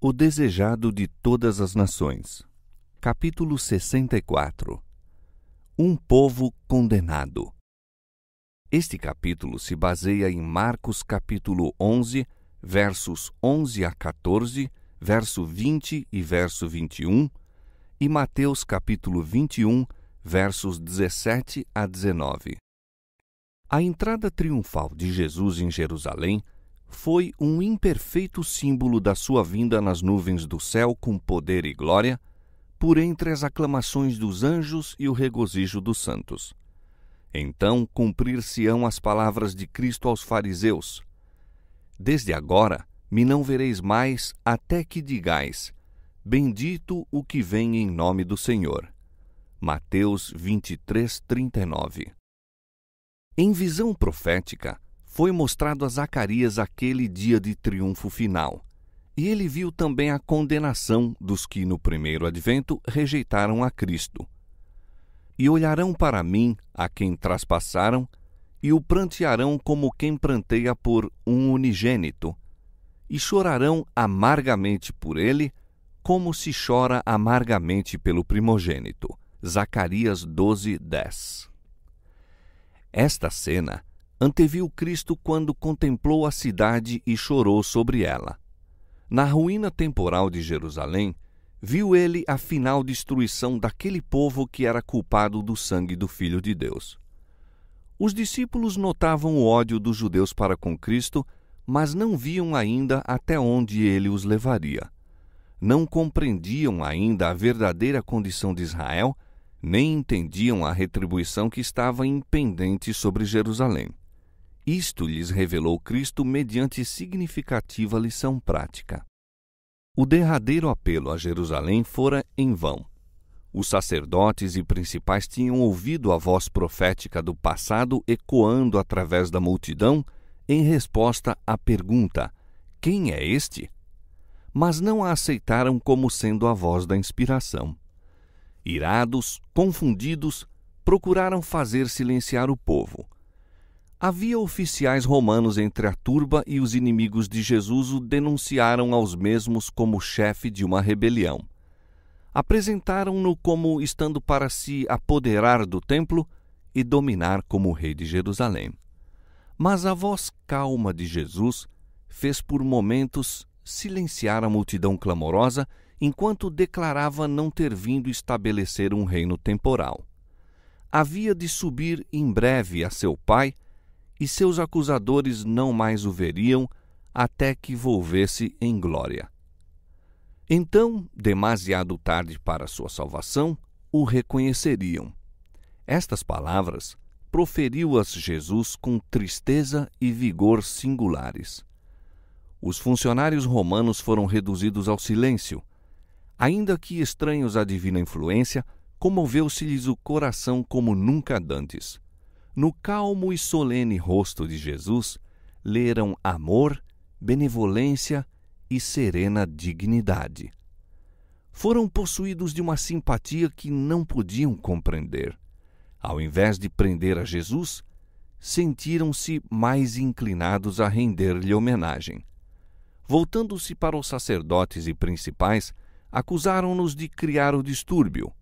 O Desejado de Todas as Nações, capítulo 64 Um povo condenado. Este capítulo se baseia em Marcos, capítulo 11, versos 11 a 14, verso 20 e verso 21, e Mateus, capítulo 21, versos 17 a 19. A entrada triunfal de Jesus em Jerusalém foi um imperfeito símbolo da sua vinda nas nuvens do céu com poder e glória, por entre as aclamações dos anjos e o regozijo dos santos. Então cumprir-se-ão as palavras de Cristo aos fariseus: Desde agora me não vereis mais, até que digais: Bendito o que vem em nome do Senhor. Mateus 23, 39. Em visão profética, foi mostrado a Zacarias aquele dia de triunfo final. E ele viu também a condenação dos que no primeiro advento rejeitaram a Cristo. E olharão para mim, a quem traspassaram, e o prantearão como quem pranteia por um unigênito, e chorarão amargamente por ele, como se chora amargamente pelo primogênito. Zacarias 12, 10. Esta cena anteviu Cristo quando contemplou a cidade e chorou sobre ela. Na ruína temporal de Jerusalém, viu ele a final destruição daquele povo que era culpado do sangue do Filho de Deus. Os discípulos notavam o ódio dos judeus para com Cristo, mas não viam ainda até onde ele os levaria. Não compreendiam ainda a verdadeira condição de Israel, nem entendiam a retribuição que estava impendente sobre Jerusalém. Isto lhes revelou Cristo mediante significativa lição prática. O derradeiro apelo a Jerusalém fora em vão. Os sacerdotes e principais tinham ouvido a voz profética do passado ecoando através da multidão em resposta à pergunta: Quem é este? Mas não a aceitaram como sendo a voz da inspiração. Irados, confundidos, procuraram fazer silenciar o povo Havia oficiais romanos entre a turba e os inimigos de Jesus o denunciaram aos mesmos como chefe de uma rebelião. Apresentaram-no como estando para se apoderar do templo e dominar como rei de Jerusalém. Mas a voz calma de Jesus fez por momentos silenciar a multidão clamorosa enquanto declarava não ter vindo estabelecer um reino temporal. Havia de subir em breve a seu Pai e seus acusadores não mais o veriam até que volvesse em glória. Então, demasiado tarde para sua salvação, o reconheceriam. Estas palavras proferiu-as Jesus com tristeza e vigor singulares. Os funcionários romanos foram reduzidos ao silêncio. Ainda que estranhos à divina influência, comoveu-se-lhes o coração como nunca dantes no calmo e solene rosto de Jesus leram amor, benevolência e serena dignidade. Foram possuídos de uma simpatia que não podiam compreender. Ao invés de prender a Jesus, sentiram-se mais inclinados a render-lhe homenagem. Voltando-se para os sacerdotes e principais, acusaram-nos de criar o distúrbio.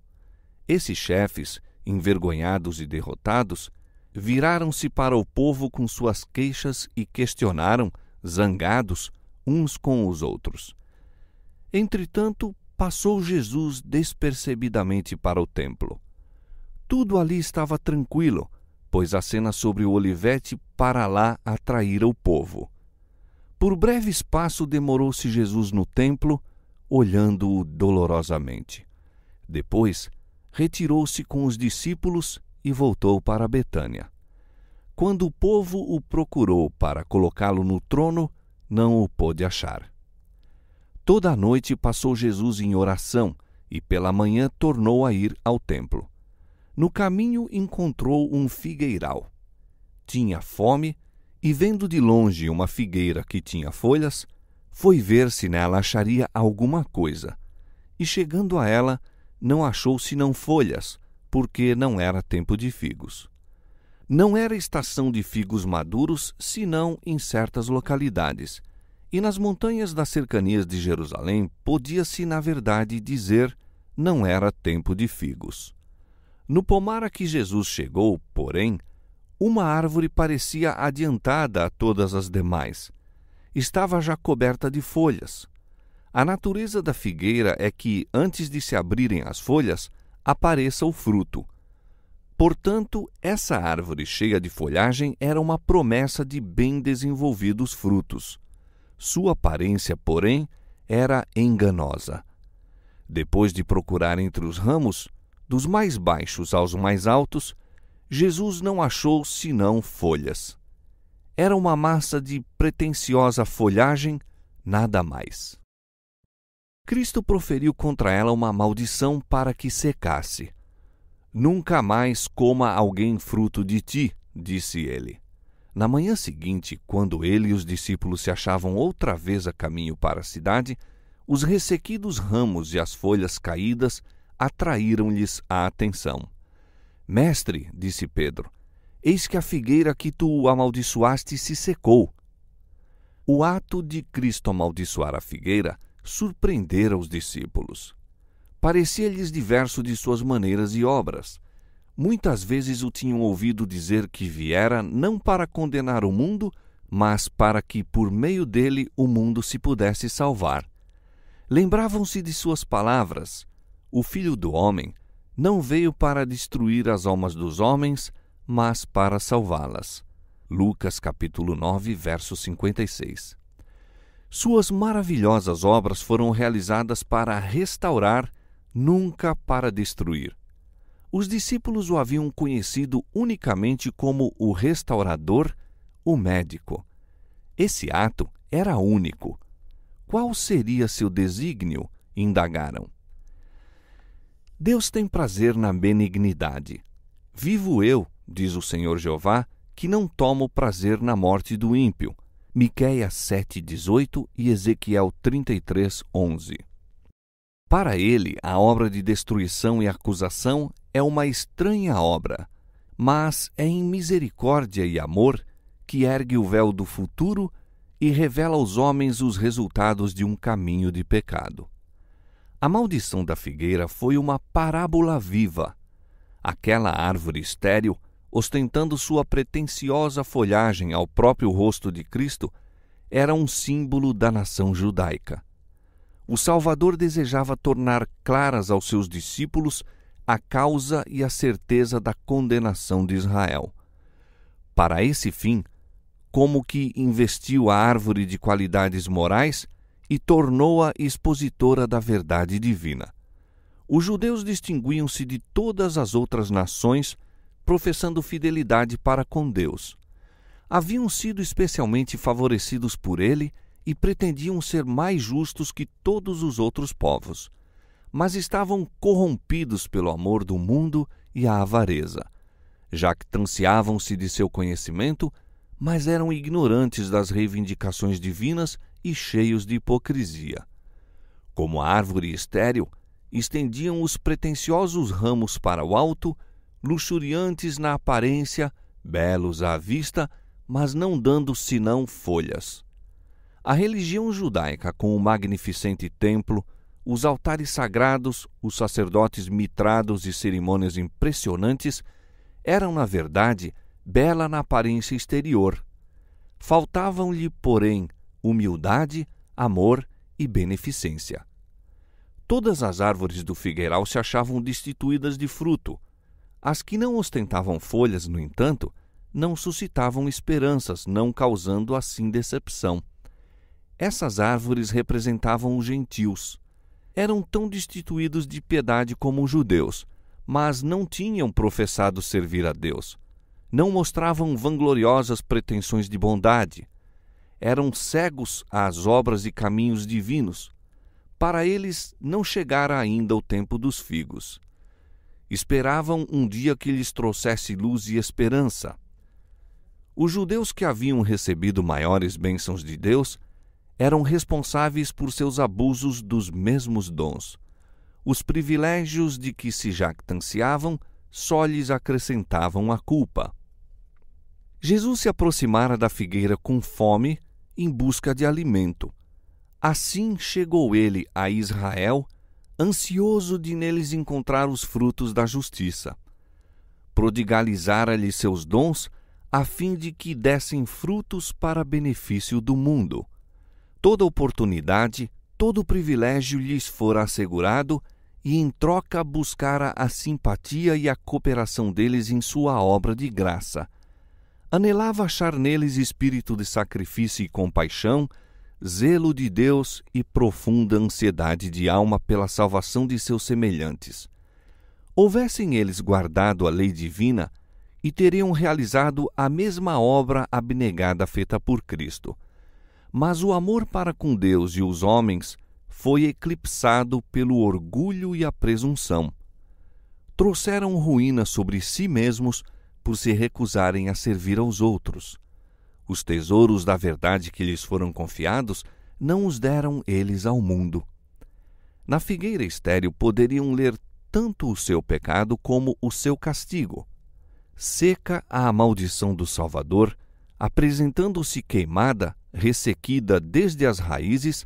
Esses chefes, envergonhados e derrotados, viraram-se para o povo com suas queixas e questionaram, zangados, uns com os outros. Entretanto, passou Jesus despercebidamente para o templo. Tudo ali estava tranquilo, pois a cena sobre o Olivete para lá atraíra o povo. Por breve espaço demorou-se Jesus no templo, olhando-o dolorosamente. Depois, retirou-se com os discípulos e voltou para Betânia. Quando o povo o procurou para colocá-lo no trono, não o pôde achar. Toda a noite passou Jesus em oração e pela manhã tornou a ir ao templo. No caminho encontrou um figueiral. Tinha fome e, vendo de longe uma figueira que tinha folhas, foi ver se nela acharia alguma coisa. E chegando a ela, não achou senão folhas, porque não era tempo de figos. Não era estação de figos maduros, senão em certas localidades, e nas montanhas das cercanias de Jerusalém podia-se, na verdade, dizer não era tempo de figos. No pomar a que Jesus chegou, porém, uma árvore parecia adiantada a todas as demais. Estava já coberta de folhas. A natureza da figueira é que, antes de se abrirem as folhas, apareça o fruto. Portanto, essa árvore cheia de folhagem era uma promessa de bem desenvolvidos frutos. Sua aparência, porém, era enganosa. Depois de procurar entre os ramos, dos mais baixos aos mais altos, Jesus não achou senão folhas. Era uma massa de pretensiosa folhagem, nada mais. Cristo proferiu contra ela uma maldição para que secasse. Nunca mais coma alguém fruto de ti, disse ele. Na manhã seguinte, quando ele e os discípulos se achavam outra vez a caminho para a cidade, os ressequidos ramos e as folhas caídas atraíram-lhes a atenção. Mestre, disse Pedro, eis que a figueira que tu amaldiçoaste se secou. O ato de Cristo amaldiçoar a figueira surpreendera os discípulos. Parecia-lhes diverso de suas maneiras e obras. Muitas vezes o tinham ouvido dizer que viera não para condenar o mundo, mas para que por meio dele o mundo se pudesse salvar. Lembravam-se de suas palavras: O filho do homem não veio para destruir as almas dos homens, mas para salvá-las. Lucas capítulo 9, verso 56. Suas maravilhosas obras foram realizadas para restaurar, nunca para destruir. Os discípulos o haviam conhecido unicamente como o restaurador, o médico. Esse ato era único. Qual seria seu desígnio? indagaram. Deus tem prazer na benignidade. Vivo eu, diz o Senhor Jeová, que não tomo prazer na morte do ímpio Miqueias 7:18 e Ezequiel 33:11. Para ele, a obra de destruição e acusação é uma estranha obra, mas é em misericórdia e amor que ergue o véu do futuro e revela aos homens os resultados de um caminho de pecado. A maldição da figueira foi uma parábola viva. Aquela árvore estéril ostentando sua pretensiosa folhagem ao próprio rosto de Cristo, era um símbolo da nação judaica. O Salvador desejava tornar claras aos seus discípulos a causa e a certeza da condenação de Israel. Para esse fim, como que investiu a árvore de qualidades morais e tornou-a expositora da verdade divina. Os judeus distinguiam-se de todas as outras nações professando fidelidade para com Deus. Haviam sido especialmente favorecidos por ele e pretendiam ser mais justos que todos os outros povos, mas estavam corrompidos pelo amor do mundo e a avareza. Jactanciavam-se de seu conhecimento, mas eram ignorantes das reivindicações divinas e cheios de hipocrisia. Como a árvore estéril, estendiam os pretensiosos ramos para o alto luxuriantes na aparência, belos à vista, mas não dando senão folhas. A religião judaica, com o magnificente templo, os altares sagrados, os sacerdotes mitrados e cerimônias impressionantes, eram, na verdade, bela na aparência exterior. Faltavam-lhe, porém, humildade, amor e beneficência. Todas as árvores do figueiral se achavam destituídas de fruto, as que não ostentavam folhas, no entanto, não suscitavam esperanças, não causando assim decepção. Essas árvores representavam os gentios. Eram tão destituídos de piedade como os judeus, mas não tinham professado servir a Deus. Não mostravam vangloriosas pretensões de bondade. Eram cegos às obras e caminhos divinos. Para eles não chegara ainda o tempo dos figos esperavam um dia que lhes trouxesse luz e esperança. Os judeus que haviam recebido maiores bênçãos de Deus eram responsáveis por seus abusos dos mesmos dons. Os privilégios de que se jactanciavam só lhes acrescentavam a culpa. Jesus se aproximara da figueira com fome, em busca de alimento. Assim chegou ele a Israel ansioso de neles encontrar os frutos da justiça. Prodigalizara-lhe seus dons, a fim de que dessem frutos para benefício do mundo. Toda oportunidade, todo privilégio lhes fora assegurado, e em troca buscara a simpatia e a cooperação deles em sua obra de graça. Anelava achar neles espírito de sacrifício e compaixão, zelo de Deus e profunda ansiedade de alma pela salvação de seus semelhantes. Houvessem eles guardado a lei divina e teriam realizado a mesma obra abnegada feita por Cristo. Mas o amor para com Deus e os homens foi eclipsado pelo orgulho e a presunção. Trouxeram ruína sobre si mesmos por se recusarem a servir aos outros os tesouros da verdade que lhes foram confiados não os deram eles ao mundo. Na figueira estéril poderiam ler tanto o seu pecado como o seu castigo. Seca a maldição do Salvador, apresentando-se queimada, ressequida desde as raízes,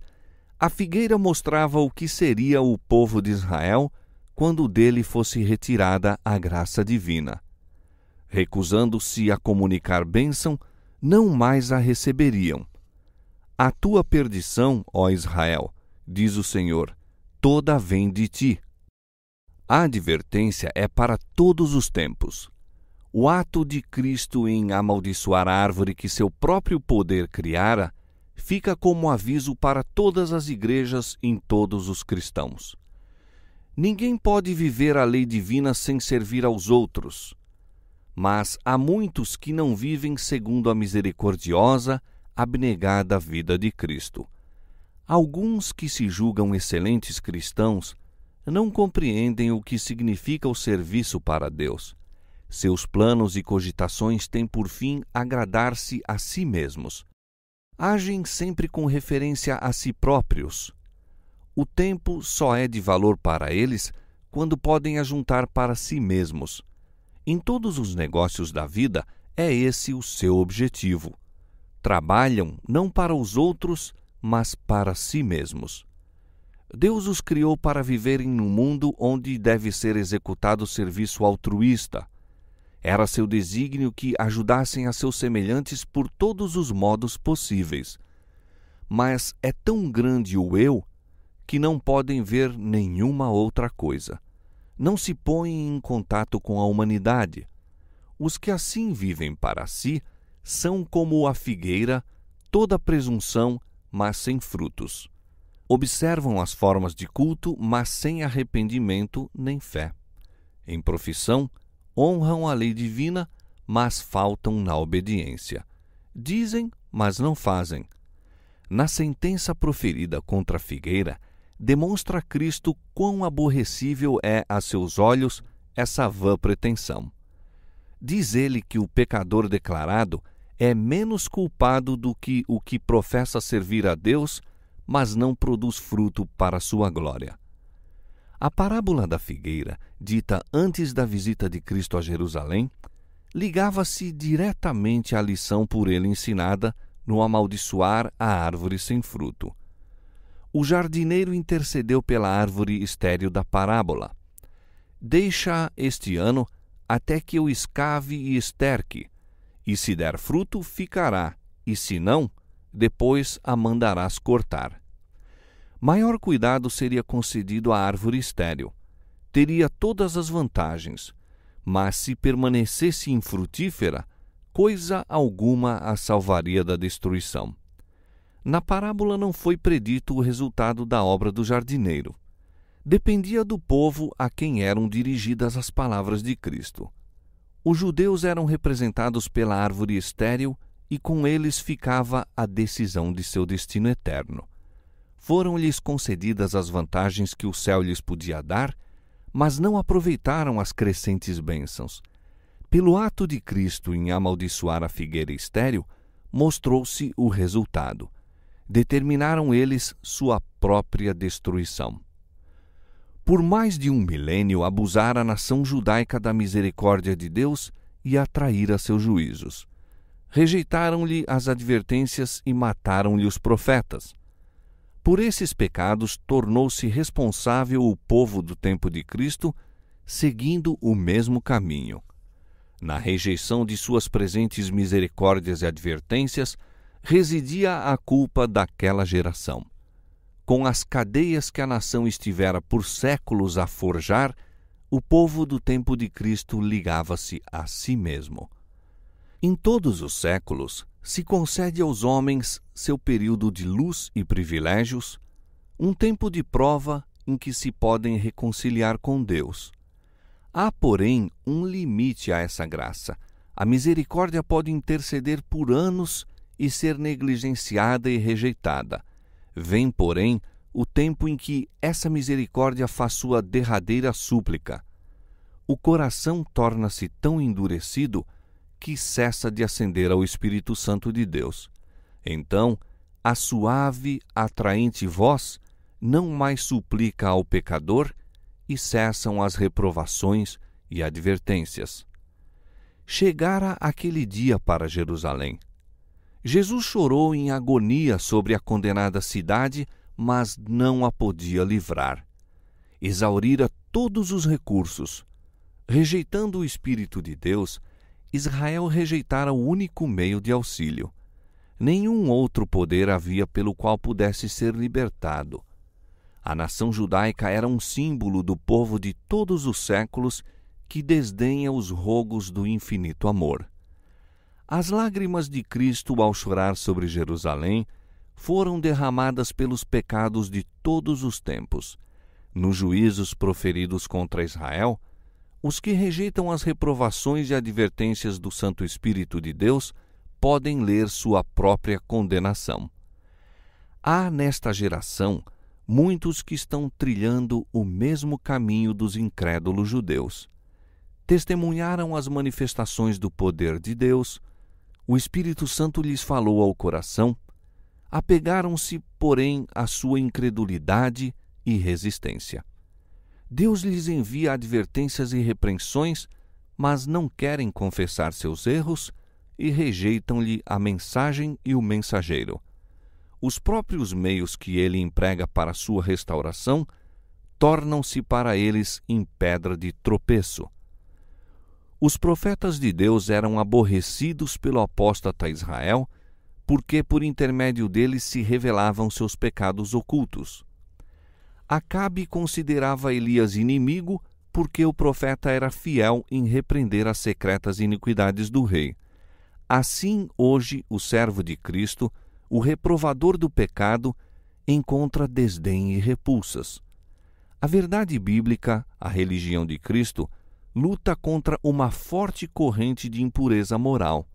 a figueira mostrava o que seria o povo de Israel quando dele fosse retirada a graça divina. Recusando-se a comunicar bênção, não mais a receberiam. A tua perdição, ó Israel, diz o Senhor, toda vem de ti. A advertência é para todos os tempos. O ato de Cristo em amaldiçoar a árvore que seu próprio poder criara fica como aviso para todas as igrejas em todos os cristãos. Ninguém pode viver a lei divina sem servir aos outros, mas há muitos que não vivem segundo a misericordiosa, abnegada vida de Cristo. Alguns que se julgam excelentes cristãos não compreendem o que significa o serviço para Deus. Seus planos e cogitações têm por fim agradar-se a si mesmos. Agem sempre com referência a si próprios. O tempo só é de valor para eles quando podem ajuntar para si mesmos em todos os negócios da vida, é esse o seu objetivo. Trabalham não para os outros, mas para si mesmos. Deus os criou para viverem num mundo onde deve ser executado serviço altruísta. Era seu desígnio que ajudassem a seus semelhantes por todos os modos possíveis. Mas é tão grande o eu que não podem ver nenhuma outra coisa não se põem em contato com a humanidade. Os que assim vivem para si são como a figueira, toda presunção, mas sem frutos. Observam as formas de culto, mas sem arrependimento nem fé. Em profissão, honram a lei divina, mas faltam na obediência. Dizem, mas não fazem. Na sentença proferida contra a figueira, demonstra a Cristo quão aborrecível é a seus olhos essa vã pretensão. Diz ele que o pecador declarado é menos culpado do que o que professa servir a Deus, mas não produz fruto para sua glória. A parábola da figueira, dita antes da visita de Cristo a Jerusalém, ligava-se diretamente à lição por ele ensinada no amaldiçoar a árvore sem fruto o jardineiro intercedeu pela árvore estéril da parábola. Deixa este ano até que eu escave e esterque, e se der fruto, ficará, e se não, depois a mandarás cortar. Maior cuidado seria concedido à árvore estéril. Teria todas as vantagens, mas se permanecesse infrutífera, coisa alguma a salvaria da destruição. Na parábola não foi predito o resultado da obra do jardineiro. Dependia do povo a quem eram dirigidas as palavras de Cristo. Os judeus eram representados pela árvore estéril e com eles ficava a decisão de seu destino eterno. Foram-lhes concedidas as vantagens que o céu lhes podia dar, mas não aproveitaram as crescentes bênçãos. Pelo ato de Cristo em amaldiçoar a figueira estéril, mostrou-se o resultado determinaram eles sua própria destruição. Por mais de um milênio abusara a nação judaica da misericórdia de Deus e atraíra seus juízos. Rejeitaram-lhe as advertências e mataram-lhe os profetas. Por esses pecados tornou-se responsável o povo do tempo de Cristo, seguindo o mesmo caminho. Na rejeição de suas presentes misericórdias e advertências, residia a culpa daquela geração. Com as cadeias que a nação estivera por séculos a forjar, o povo do tempo de Cristo ligava-se a si mesmo. Em todos os séculos, se concede aos homens seu período de luz e privilégios, um tempo de prova em que se podem reconciliar com Deus. Há, porém, um limite a essa graça. A misericórdia pode interceder por anos e ser negligenciada e rejeitada. Vem, porém, o tempo em que essa misericórdia faz sua derradeira súplica. O coração torna-se tão endurecido que cessa de ascender ao Espírito Santo de Deus. Então, a suave, atraente voz não mais suplica ao pecador e cessam as reprovações e advertências. Chegara aquele dia para Jerusalém. Jesus chorou em agonia sobre a condenada cidade, mas não a podia livrar. Exaurira todos os recursos. Rejeitando o Espírito de Deus, Israel rejeitara o único meio de auxílio. Nenhum outro poder havia pelo qual pudesse ser libertado. A nação judaica era um símbolo do povo de todos os séculos que desdenha os rogos do infinito amor. As lágrimas de Cristo ao chorar sobre Jerusalém foram derramadas pelos pecados de todos os tempos. Nos juízos proferidos contra Israel, os que rejeitam as reprovações e advertências do Santo Espírito de Deus podem ler sua própria condenação. Há nesta geração muitos que estão trilhando o mesmo caminho dos incrédulos judeus. Testemunharam as manifestações do poder de Deus, o Espírito Santo lhes falou ao coração, apegaram-se, porém, à sua incredulidade e resistência. Deus lhes envia advertências e repreensões, mas não querem confessar seus erros e rejeitam-lhe a mensagem e o mensageiro. Os próprios meios que ele emprega para sua restauração tornam-se para eles em pedra de tropeço. Os profetas de Deus eram aborrecidos pelo apóstata Israel, porque por intermédio deles se revelavam seus pecados ocultos. Acabe considerava Elias inimigo porque o profeta era fiel em repreender as secretas iniquidades do rei. Assim, hoje, o servo de Cristo, o reprovador do pecado, encontra desdém e repulsas. A verdade bíblica, a religião de Cristo, luta contra uma forte corrente de impureza moral.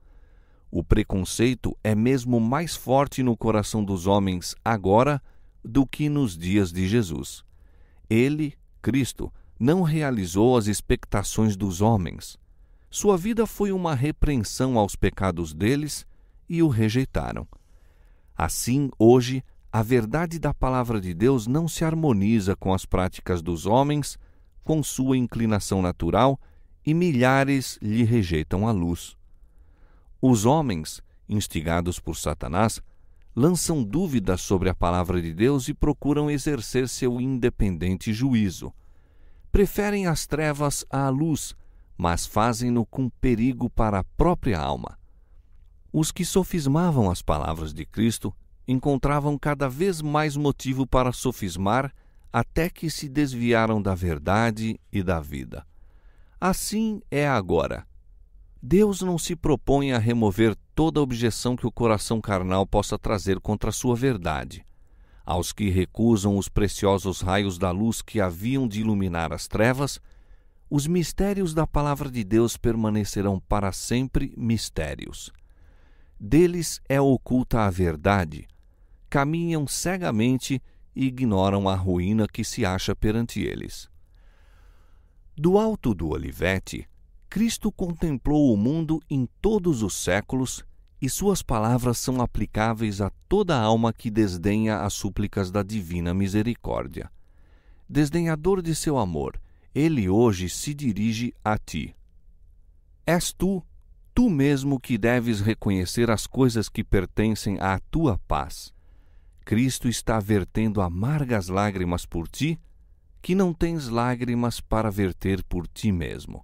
O preconceito é mesmo mais forte no coração dos homens agora do que nos dias de Jesus. Ele, Cristo, não realizou as expectações dos homens. Sua vida foi uma repreensão aos pecados deles e o rejeitaram. Assim, hoje, a verdade da palavra de Deus não se harmoniza com as práticas dos homens com sua inclinação natural e milhares lhe rejeitam a luz. Os homens, instigados por Satanás, lançam dúvidas sobre a palavra de Deus e procuram exercer seu independente juízo. Preferem as trevas à luz, mas fazem-no com perigo para a própria alma. Os que sofismavam as palavras de Cristo encontravam cada vez mais motivo para sofismar até que se desviaram da verdade e da vida. Assim é agora. Deus não se propõe a remover toda objeção que o coração carnal possa trazer contra a sua verdade. Aos que recusam os preciosos raios da luz que haviam de iluminar as trevas, os mistérios da palavra de Deus permanecerão para sempre mistérios. Deles é oculta a verdade. Caminham cegamente e ignoram a ruína que se acha perante eles. Do alto do Olivete, Cristo contemplou o mundo em todos os séculos e suas palavras são aplicáveis a toda alma que desdenha as súplicas da divina misericórdia. Desdenhador de seu amor, ele hoje se dirige a ti. És tu, tu mesmo que deves reconhecer as coisas que pertencem à tua paz Cristo está vertendo amargas lágrimas por ti, que não tens lágrimas para verter por ti mesmo.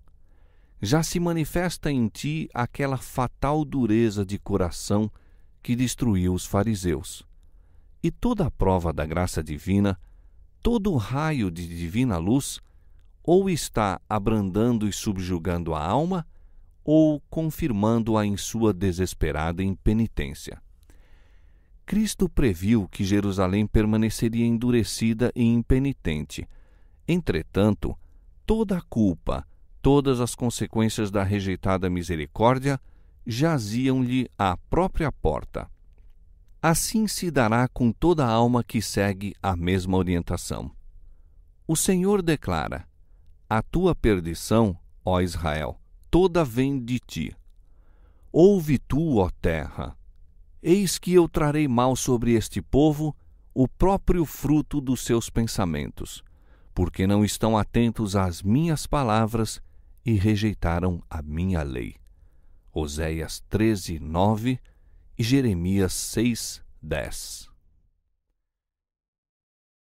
Já se manifesta em ti aquela fatal dureza de coração que destruiu os fariseus. E toda a prova da graça divina, todo o raio de divina luz, ou está abrandando e subjugando a alma, ou confirmando-a em sua desesperada impenitência. Cristo previu que Jerusalém permaneceria endurecida e impenitente. Entretanto, toda a culpa, todas as consequências da rejeitada misericórdia jaziam-lhe à própria porta. Assim se dará com toda a alma que segue a mesma orientação. O Senhor declara: A tua perdição, ó Israel, toda vem de ti. Ouve tu, ó terra, Eis que eu trarei mal sobre este povo o próprio fruto dos seus pensamentos, porque não estão atentos às minhas palavras e rejeitaram a minha lei. Oséias 13, 9 e Jeremias 6, 10.